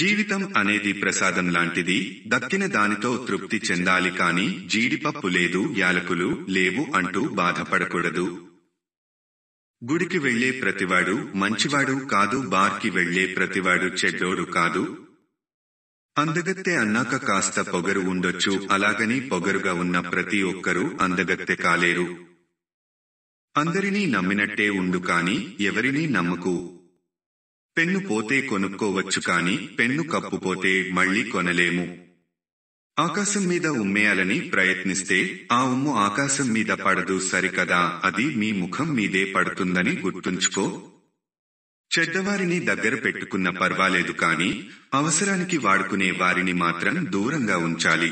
జీవితం అనేది ప్రసాదం లాంటిది దక్కిన దానితో తృప్తి చెందాలి కాని జీడిపప్పు లేదు యాలకులు లేవు అంటూ బాధపడకూడదు గుడికి వెళ్లే ప్రతివాడు మంచివాడు కాదు బార్కి వెళ్లే ప్రతివాడు చెడ్డోడు కాదు అందగత్తె అన్నాక కాస్త పొగరు ఉండొచ్చు అలాగని పొగరుగా ఉన్న ప్రతి ఒక్కరూ అందగత్తె కాలేరు అందరినీ నమ్మినట్టే ఉండు కాని ఎవరినీ నమ్మకు పెన్ను పోతే కొనుక్కోవచ్చు కాని పెన్ను కప్పుపోతే మళ్లీ కొనలేము ఆకాశం మీద ఉమ్మేయాలని ప్రయత్నిస్తే ఆ ఉమ్ము ఆకాశం మీద పడదు సరికదా అది మీ ముఖం మీదే పడుతుందని గుర్తుంచుకో చెడ్డవారిని దగ్గర పెట్టుకున్న పర్వాలేదు కాని అవసరానికి వాడుకునే వారిని మాత్రం దూరంగా ఉంచాలి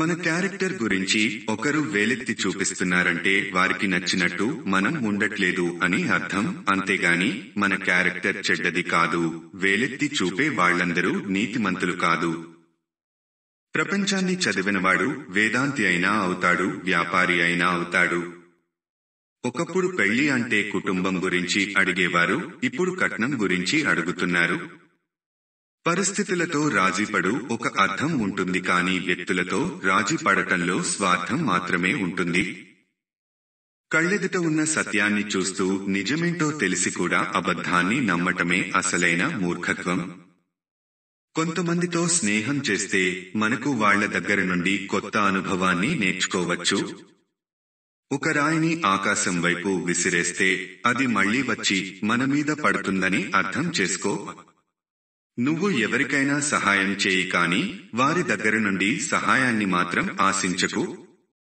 మన క్యారెక్టర్ గురించి ఒకరు వేలెత్తి చూపిస్తున్నారంటే వారికి నచ్చినట్టు మనం ఉండట్లేదు అని అర్థం అంతేగాని మన క్యారెక్టర్ చెడ్డది కాదు వేలెత్తి చూపే వాళ్లందరూ నీతిమంతులు కాదు ప్రపంచాన్ని చదివినవాడు వేదాంతి అయినా అవుతాడు వ్యాపారి అయినా అవుతాడు ఒకప్పుడు పెళ్లి అంటే కుటుంబం గురించి అడిగేవారు ఇప్పుడు కట్నం గురించి అడుగుతున్నారు పరిస్థితులతో రాజీపడు ఒక అర్థం ఉంటుంది కానీ వ్యక్తులతో రాజీ పడటంలో స్వార్థం మాత్రమే ఉంటుంది కళ్ళెదుట ఉన్న సత్యాన్ని చూస్తూ నిజమేంటో తెలిసి కూడా అబద్ధాన్ని నమ్మటమే అసలైన మూర్ఖత్వం కొంతమందితో స్నేహం చేస్తే మనకు వాళ్ల దగ్గర నుండి కొత్త అనుభవాన్ని నేర్చుకోవచ్చు ఒక రాయిని ఆకాశం వైపు విసిరేస్తే అది మళ్లీ వచ్చి మన మీద పడుతుందని అర్థం చేసుకో నువ్వు ఎవరికైనా సహాయం చేయి కాని వారి దగ్గర నుండి సహాయాన్ని మాత్రం ఆశించకు